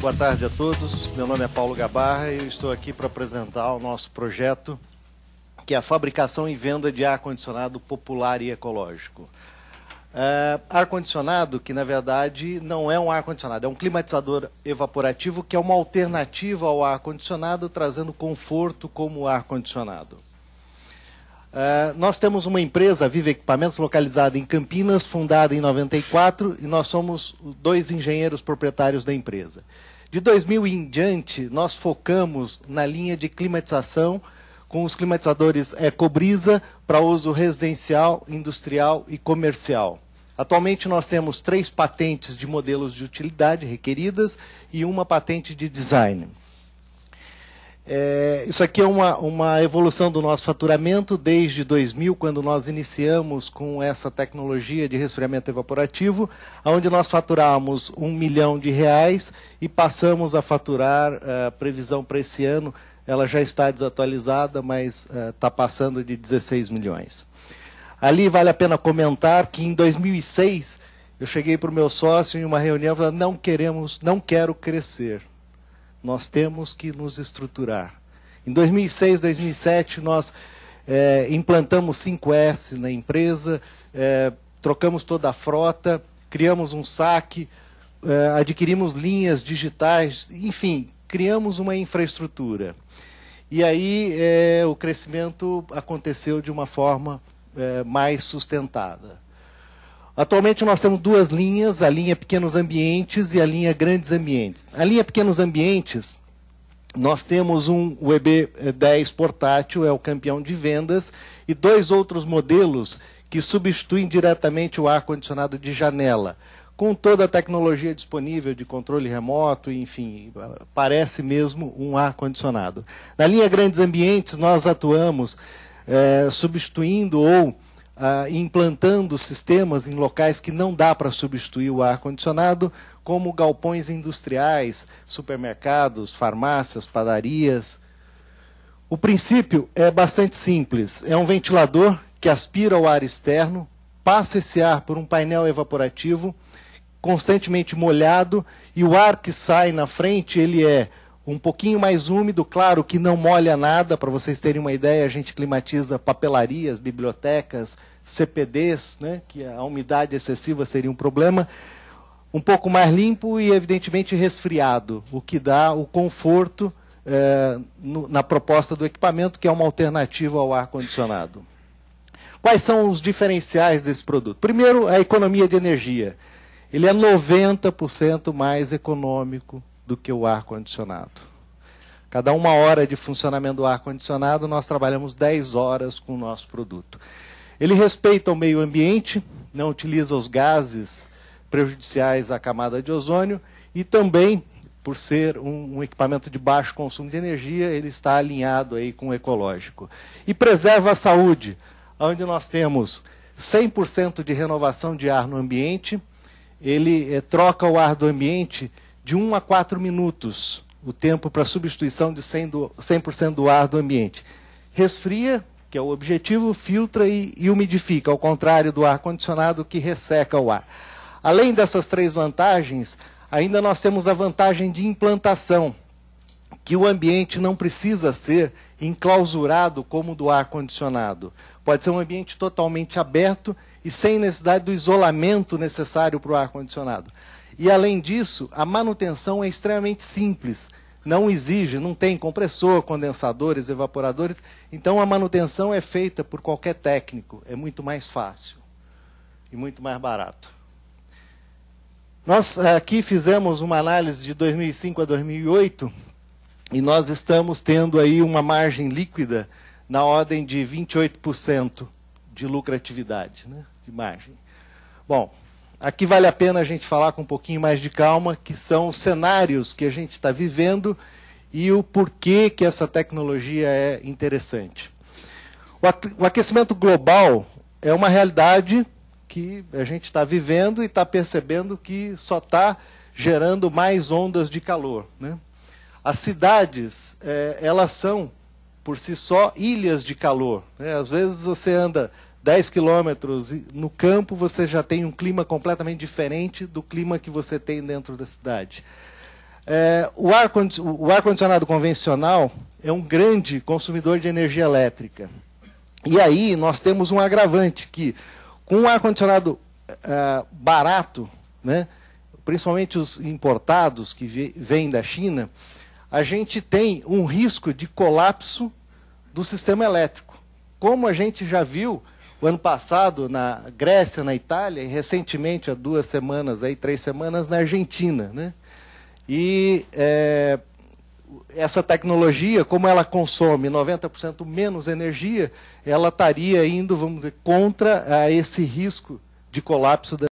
Boa tarde a todos. Meu nome é Paulo Gabarra e eu estou aqui para apresentar o nosso projeto, que é a fabricação e venda de ar-condicionado popular e ecológico. É, ar-condicionado, que na verdade não é um ar-condicionado, é um climatizador evaporativo que é uma alternativa ao ar-condicionado, trazendo conforto como ar-condicionado. Uh, nós temos uma empresa, Vive Equipamentos, localizada em Campinas, fundada em 94, e nós somos dois engenheiros proprietários da empresa. De 2000 em diante, nós focamos na linha de climatização com os climatizadores Ecobrisa é para uso residencial, industrial e comercial. Atualmente nós temos três patentes de modelos de utilidade requeridas e uma patente de design. É, isso aqui é uma, uma evolução do nosso faturamento desde 2000, quando nós iniciamos com essa tecnologia de resfriamento evaporativo, onde nós faturamos um milhão de reais e passamos a faturar é, a previsão para esse ano. Ela já está desatualizada, mas está é, passando de 16 milhões. Ali vale a pena comentar que em 2006 eu cheguei para o meu sócio em uma reunião e falei: não queremos, não quero crescer. Nós temos que nos estruturar. Em 2006, 2007, nós é, implantamos 5S na empresa, é, trocamos toda a frota, criamos um saque, é, adquirimos linhas digitais, enfim, criamos uma infraestrutura. E aí o crescimento aconteceu de uma forma mais sustentada. Atualmente nós temos duas linhas, a linha Pequenos Ambientes e a linha Grandes Ambientes. A linha Pequenos Ambientes, nós temos um UEB 10 portátil, é o campeão de vendas, e dois outros modelos que substituem diretamente o ar-condicionado de janela. Com toda a tecnologia disponível de controle remoto, enfim, parece mesmo um ar-condicionado. Na linha Grandes Ambientes, nós atuamos é, substituindo ou ah, implantando sistemas em locais que não dá para substituir o ar-condicionado, como galpões industriais, supermercados, farmácias, padarias. O princípio é bastante simples: é um ventilador que aspira o ar externo, passa esse ar por um painel evaporativo constantemente molhado e o ar que sai na frente ele é um pouquinho mais úmido, claro que não molha nada, para vocês terem uma ideia, a gente climatiza papelarias, bibliotecas, CPDs, né, que a umidade excessiva seria um problema. Um pouco mais limpo e, evidentemente, resfriado, o que dá o conforto eh, no, na proposta do equipamento, que é uma alternativa ao ar-condicionado. Quais são os diferenciais desse produto? Primeiro, a economia de energia. Ele é 90% mais econômico do que o ar-condicionado. Cada uma hora de funcionamento do ar-condicionado, nós trabalhamos 10 horas com o nosso produto. Ele respeita o meio ambiente, não utiliza os gases prejudiciais à camada de ozônio e também, por ser um, um, equipamento de baixo consumo de energia, ele está alinhado aí com o ecológico. E preserva a saúde, onde nós temos 100% de renovação de ar no ambiente, ele eh, troca o ar do ambiente de 1 a 4 minutos o tempo para substituição de 100%, do, 100 do ar do ambiente. Resfria, que é o objetivo, filtra e, e umidifica, ao contrário do ar condicionado que resseca o ar. Além dessas três vantagens, ainda nós temos a vantagem de implantação, que o ambiente não precisa ser enclausurado como o do ar condicionado. Pode ser um ambiente totalmente aberto e sem necessidade do isolamento necessário para o ar condicionado. E além disso, a manutenção é extremamente simples. Não exige, não tem compressor, condensadores, evaporadores. Então a manutenção é feita por qualquer técnico. É muito mais fácil e muito mais barato. Nós eh, aqui fizemos uma análise de 2005 a 2008 e nós estamos tendo aí uma margem líquida na ordem de 28% de lucratividade, né, de margem. Bom, Aqui vale a pena a gente falar com um pouquinho mais de calma, que são os cenários que a gente está vivendo e o porquê que essa tecnologia é interessante. O aquecimento global é uma realidade que a gente está vivendo e está percebendo que só está gerando mais ondas de calor. Né? As cidades, é, elas são, por si só, ilhas de calor. Né? Às vezes você anda 10 quilômetros no campo, você já tem um clima completamente diferente do clima que você tem dentro da cidade. É, o ar-condicionado ar convencional é um grande consumidor de energia elétrica. E aí nós temos um agravante que, com um ar-condicionado é, barato, né, principalmente os importados que vêm da China, a gente tem um risco de colapso do sistema elétrico. Como a gente já viu, o ano passado, na Grécia, na Itália, e recentemente, há duas semanas, aí, três semanas, na Argentina. Né? E é, essa tecnologia, como ela consome 90% menos energia, ela estaria indo, vamos dizer, contra esse risco de colapso da